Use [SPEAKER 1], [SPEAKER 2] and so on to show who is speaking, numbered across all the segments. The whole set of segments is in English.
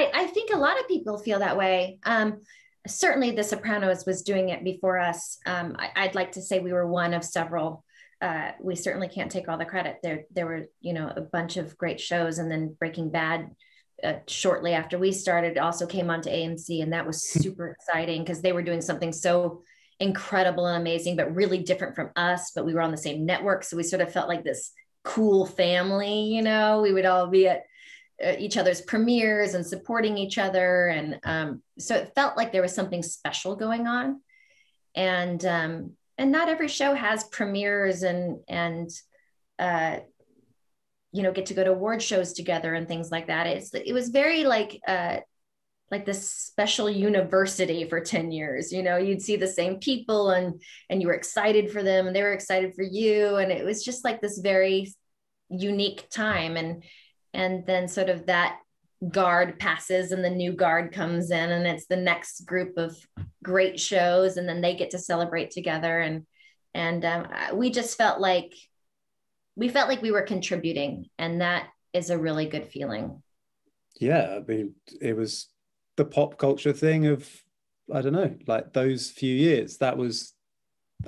[SPEAKER 1] I, I think a lot of people feel that way. Um, certainly, The Sopranos was doing it before us. Um, I, would like to say we were one of several. Uh, we certainly can't take all the credit. There, there were you know a bunch of great shows, and then Breaking Bad. Uh, shortly after we started also came onto AMC and that was hmm. super exciting because they were doing something so incredible and amazing but really different from us but we were on the same network so we sort of felt like this cool family you know we would all be at uh, each other's premieres and supporting each other. And um, so it felt like there was something special going on. And um, and not every show has premieres and and uh, you know get to go to award shows together and things like that. It's it was very like uh, like this special university for 10 years you know you'd see the same people and and you were excited for them and they were excited for you and it was just like this very unique time and and then sort of that guard passes and the new guard comes in and it's the next group of great shows and then they get to celebrate together and and um, we just felt like we felt like we were contributing and that is a really good feeling
[SPEAKER 2] yeah i mean it was the pop culture thing of i don't know like those few years that was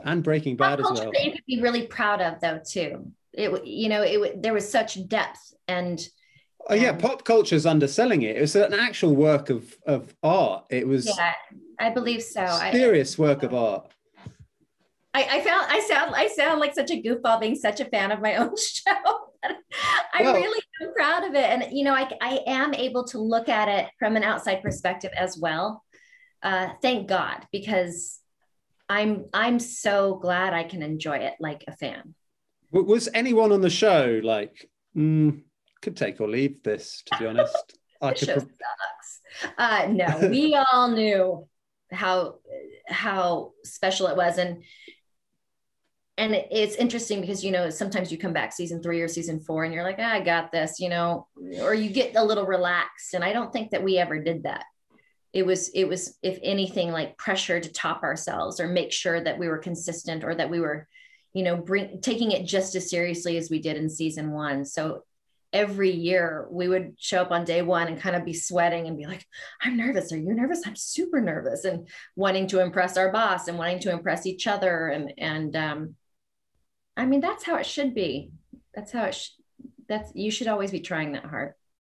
[SPEAKER 2] and breaking bad pop as well you
[SPEAKER 1] could be really proud of though too it you know it there was such depth
[SPEAKER 2] and Oh yeah, um, pop is underselling it. It was an actual work of of art. It was yeah,
[SPEAKER 1] I believe so.
[SPEAKER 2] Serious I, work of art.
[SPEAKER 1] I, I found I sound I sound like such a goofball being such a fan of my own show. I well, really am proud of it, and you know I I am able to look at it from an outside perspective as well. Uh, thank God, because I'm I'm so glad I can enjoy it like a fan.
[SPEAKER 2] Was anyone on the show like, mm, could take or leave this, to be honest? I could
[SPEAKER 1] pro- uh, no, we all knew how how special it was, and and it's interesting because you know sometimes you come back season three or season four and you're like ah, i got this you know or you get a little relaxed and i don't think that we ever did that it was it was if anything like pressure to top ourselves or make sure that we were consistent or that we were you know bring taking it just as seriously as we did in season one so every year we would show up on day one and kind of be sweating and be like i'm nervous are you nervous i'm super nervous and wanting to impress our boss and wanting to impress each other and and um, i mean that's how it should be that's how it sh- that's you should always be trying that hard